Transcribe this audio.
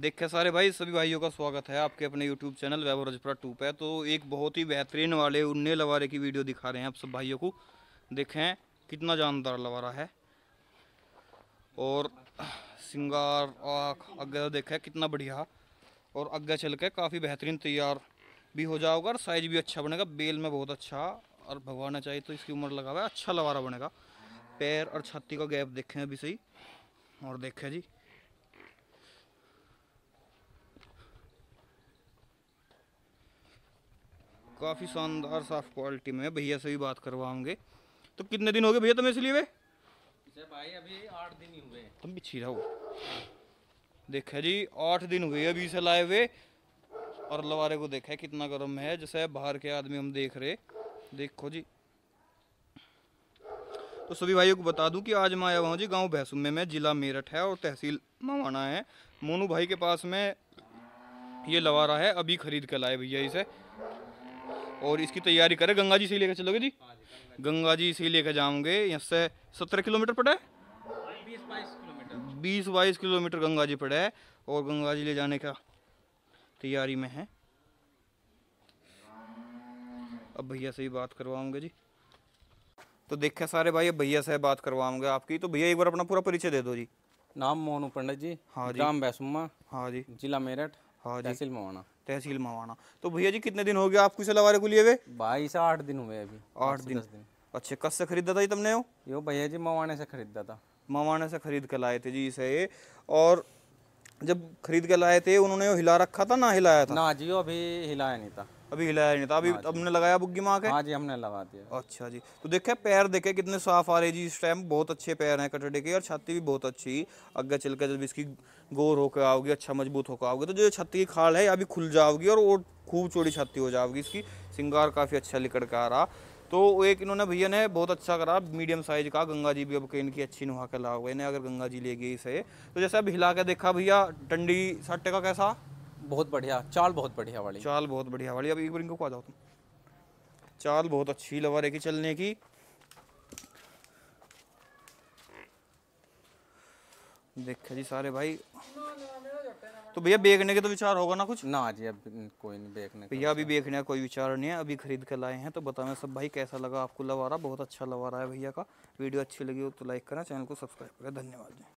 देखे सारे भाई सभी भाइयों का स्वागत है आपके अपने YouTube channel Vaibhav Rajpura two पे तो एक बहुत ही बेहतरीन वाले उन्ने लवारे की वीडियो दिखा रहे हैं आप सब भाइयों को देखें कितना जानदार लवारा है और सिंगार आँख आगे तो देखें कितना बढ़िया और अग्गे चल के काफ़ी बेहतरीन तैयार भी हो जाओगे और साइज भी अच्छा बनेगा बेल में बहुत अच्छा और भगवान चाहिए तो इसकी उम्र लगा हुआ अच्छा लवारा बनेगा पैर और छाती का गैप देखें अभी सही और देखें जी काफ़ी शानदार साफ क्वालिटी में भैया से भी बात करवाओगे तो कितने दिन हो गए भैया तुम्हें इसलिए भाई अभी आठ दिन हुए तुम भी छीरा देखा जी आठ दिन हुए अभी से लाए हुए और लवारे को देखा कितना गर्म है जैसे बाहर के आदमी हम देख रहे देखो जी तो सभी भाइयों को बता दूं कि आज मैं आया हुआ जी गांव भैसुमे में मैं जिला मेरठ है और तहसील मवाना है मोनू भाई के पास में ये लवारा है अभी खरीद कर लाए भैया इसे और इसकी तैयारी करें गंगा जी से लेकर चलोगे हाँ जी गंगा जी से लेकर जाओगे यहाँ से सत्रह किलोमीटर पड़ा है बीस बाईस किलोमीटर गंगा जी पड़ा है और गंगा जी ले जाने का तैयारी में है अब भैया से ही बात करवाऊंगे जी तो देखे सारे भाई अब भैया से बात करवाऊंगे आपकी तो भैया एक बार अपना पूरा परिचय दे दो जी नाम मोनू पंडित जी हाँ जी ग्राम बैसुमा हाँ जी जिला मेरठ हाँ जी तहसील मोहाना तहसील मवाना तो भैया जी कितने दिन हो गए आपको इसे लवारे को लिए हुए भाई से आठ दिन हुए अभी आठ दिन अच्छे कस से खरीदा था ये तुमने यो, भैया जी मवाने से खरीदा था मवाने से खरीद कर लाए थे जी इसे और जब खरीद कर लाए थे उन्होंने हिला रखा था ना हिलाया था ना जी अभी हिलाया नहीं था अभी हिलाया नहीं था अभी हाँ हमने लगाया बुग्गी मार्क हाँ जी हमने लगा दिया अच्छा जी तो देखे पैर देखे कितने साफ आ रहे जी इस टाइम बहुत अच्छे पैर हैं कटड़े के और छाती भी बहुत अच्छी अग्गा चल के जब इसकी गोर होकर आओगी अच्छा मजबूत होकर आओगे तो जो छत्ती की खाल है अभी खुल जाओगी और खूब चौड़ी छाती हो जाओगी इसकी सिंगार काफ़ी अच्छा लिकड़ के आ रहा तो एक इन्होंने भैया ने बहुत अच्छा करा मीडियम साइज का गंगा जी भी अब इनकी अच्छी नुहा के लाओगे इन्हें अगर गंगा जी ले गई इसे तो जैसे अब हिला के देखा भैया टंडी साटे का कैसा बहुत बढ़िया चाल बहुत बढ़िया वाली चाल बहुत बढ़िया वाली अब एक बार इनको को आ जाओ तुम चाल बहुत अच्छी लवा रही चलने की देखा जी सारे भाई तो भैया बेचने के तो विचार होगा ना कुछ ना जी अब कोई नहीं बेचने भैया अभी बेचने का कोई विचार नहीं है अभी खरीद कर लाए हैं तो बताना सब भाई कैसा लगा आपको लवारा बहुत अच्छा लवारा है भैया का वीडियो अच्छी लगी हो तो लाइक करना चैनल को सब्सक्राइब करें धन्यवाद जी